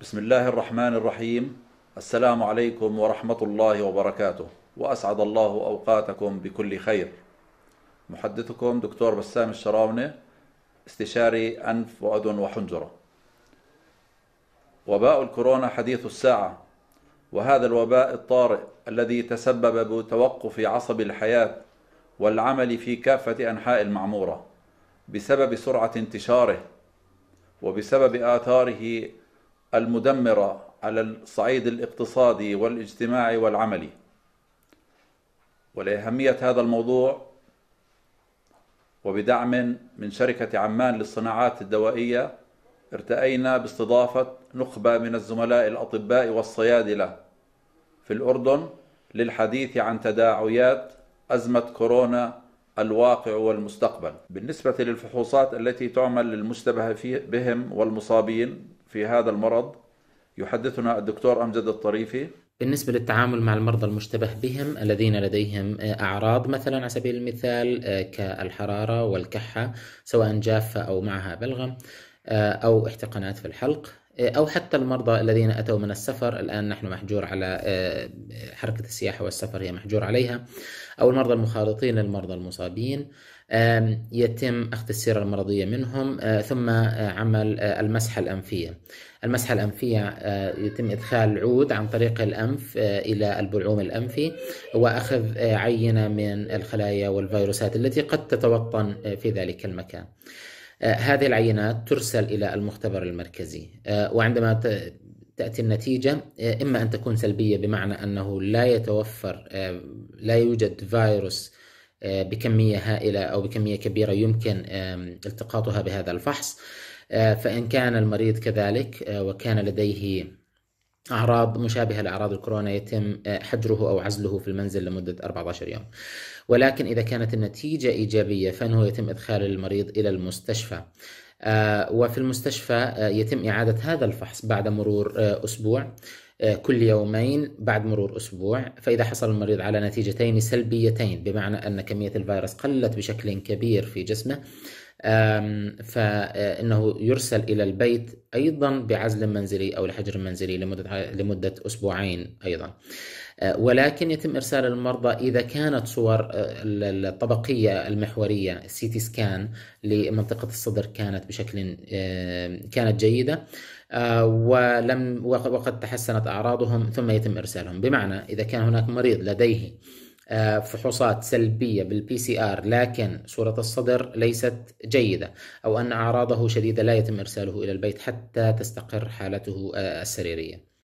بسم الله الرحمن الرحيم السلام عليكم ورحمة الله وبركاته وأسعد الله أوقاتكم بكل خير محدثكم دكتور بسام الشراونة استشاري أنف وأذن وحنجرة وباء الكورونا حديث الساعة وهذا الوباء الطارئ الذي تسبب بتوقف عصب الحياة والعمل في كافة أنحاء المعمورة بسبب سرعة انتشاره وبسبب آثاره المدمرة على الصعيد الاقتصادي والاجتماعي والعملي ولأهمية هذا الموضوع وبدعم من شركة عمان للصناعات الدوائية ارتأينا باستضافة نخبة من الزملاء الأطباء والصيادلة في الأردن للحديث عن تداعيات أزمة كورونا الواقع والمستقبل بالنسبة للفحوصات التي تعمل للمشتبه بهم والمصابين في هذا المرض يحدثنا الدكتور أمجد الطريفي بالنسبة للتعامل مع المرضى المشتبه بهم الذين لديهم أعراض مثلا على سبيل المثال آه، كالحرارة والكحة سواء جافة أو معها بلغم آه، أو احتقانات في الحلق أو حتى المرضى الذين أتوا من السفر الآن نحن محجور على آه، حركة السياحة والسفر هي محجور عليها أو المرضى المخالطين للمرضى المصابين يتم أخذ السيرة المرضية منهم آه، ثم آه، عمل المسحة الأنفية المسحة الأنفية يتم إدخال عود عن طريق الأنف إلى البلعوم الأنفي وأخذ عينة من الخلايا والفيروسات التي قد تتوطن في ذلك المكان آه، هذه العينات ترسل إلى المختبر المركزي آه، وعندما تأتي النتيجة آه، إما أن تكون سلبية بمعنى أنه لا يتوفر لا يوجد فيروس بكمية هائلة أو بكمية كبيرة يمكن التقاطها بهذا الفحص فإن كان المريض كذلك وكان لديه أعراض مشابهة لأعراض الكورونا يتم آه، حجره أو عزله في المنزل لمدة 14 يوم ولكن إذا كانت النتيجة إيجابية فإنه يتم إدخال المريض إلى المستشفى آه، وفي المستشفى آه، يتم إعادة هذا الفحص بعد مرور أسبوع كل يومين بعد مرور أسبوع فإذا حصل المريض على نتيجتين سلبيتين بمعنى أن كمية الفيروس قلت بشكل كبير في جسمه فإنه يرسل إلى البيت أيضا بعزل منزلي أو لحجر منزلي لمدة, لمدة أسبوعين أيضا آه، ولكن يتم إرسال المرضى إذا كانت صور آه، الطبقية المحورية السيتي سكان لمنطقة الصدر كانت بشكل كانت جيدة آه، ولم وقد تحسنت أعراضهم ثم يتم إرسالهم بمعنى إذا كان هناك مريض لديه آه، فحوصات سلبية بالبي سي آر لكن صورة الصدر ليست جيدة أو أن أعراضه شديدة لا يتم إرساله إلى البيت حتى تستقر حالته آه، السريرية